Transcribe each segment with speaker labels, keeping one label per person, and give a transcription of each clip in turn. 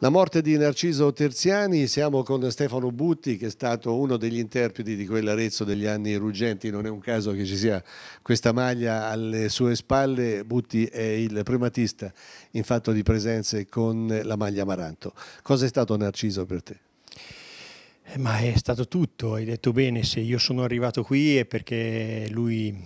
Speaker 1: La morte di Narciso Terziani, siamo con Stefano Butti che è stato uno degli interpreti di quell'Arezzo degli anni ruggenti, non è un caso che ci sia questa maglia alle sue spalle, Butti è il primatista in fatto di presenze con la maglia Amaranto. Cosa è stato Narciso per te?
Speaker 2: Eh, ma è stato tutto, hai detto bene, se io sono arrivato qui è perché lui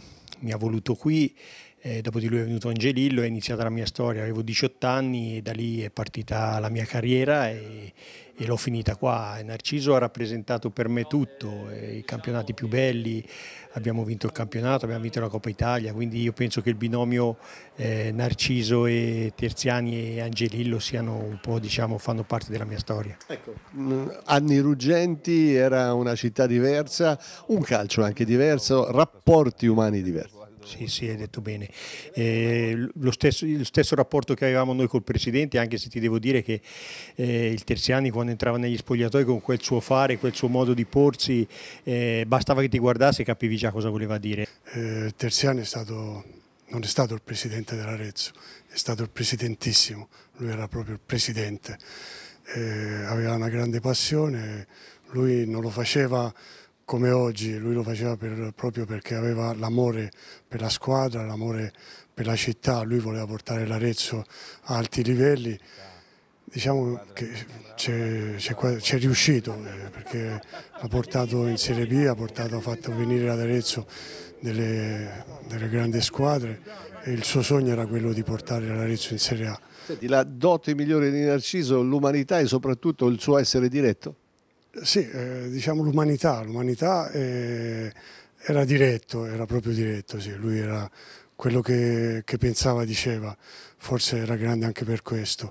Speaker 2: mi ha voluto qui eh, dopo di lui è venuto Angelillo, è iniziata la mia storia, avevo 18 anni e da lì è partita la mia carriera e, e l'ho finita qua. Narciso ha rappresentato per me tutto, eh, i campionati più belli, abbiamo vinto il campionato, abbiamo vinto la Coppa Italia, quindi io penso che il binomio eh, Narciso e Terziani e Angelillo siano un po', diciamo, fanno parte della mia storia.
Speaker 1: Ecco, mm, anni ruggenti, era una città diversa, un calcio anche diverso, rapporti umani diversi. Sì, sì, hai detto
Speaker 2: bene. Eh, lo, stesso, lo, stesso, rapporto che avevamo noi col Presidente, anche se ti devo dire che eh, il Terziani quando entrava negli spogliatoi con quel suo fare, quel suo modo di porsi, eh, bastava che ti guardasse e capivi già cosa voleva dire.
Speaker 3: Eh, Terziani è stato, non è stato il Presidente dell'Arezzo, è stato il Presidentissimo, lui era proprio il Presidente. Eh, aveva una grande passione, lui non lo faceva come oggi, lui lo faceva per, proprio perché aveva l'amore per la squadra, l'amore per la città, lui voleva portare l'Arezzo a alti livelli, diciamo che c'è riuscito eh, perché ha portato in Serie B, ha, portato, ha fatto venire ad Arezzo delle, delle grandi squadre e il suo sogno era quello di portare l'Arezzo in Serie A.
Speaker 1: Senti, la dote migliore di Narciso, l'umanità e soprattutto il suo essere diretto?
Speaker 3: Sì, eh, diciamo l'umanità, l'umanità eh, era diretto, era proprio diretto, sì. lui era quello che, che pensava, diceva, forse era grande anche per questo.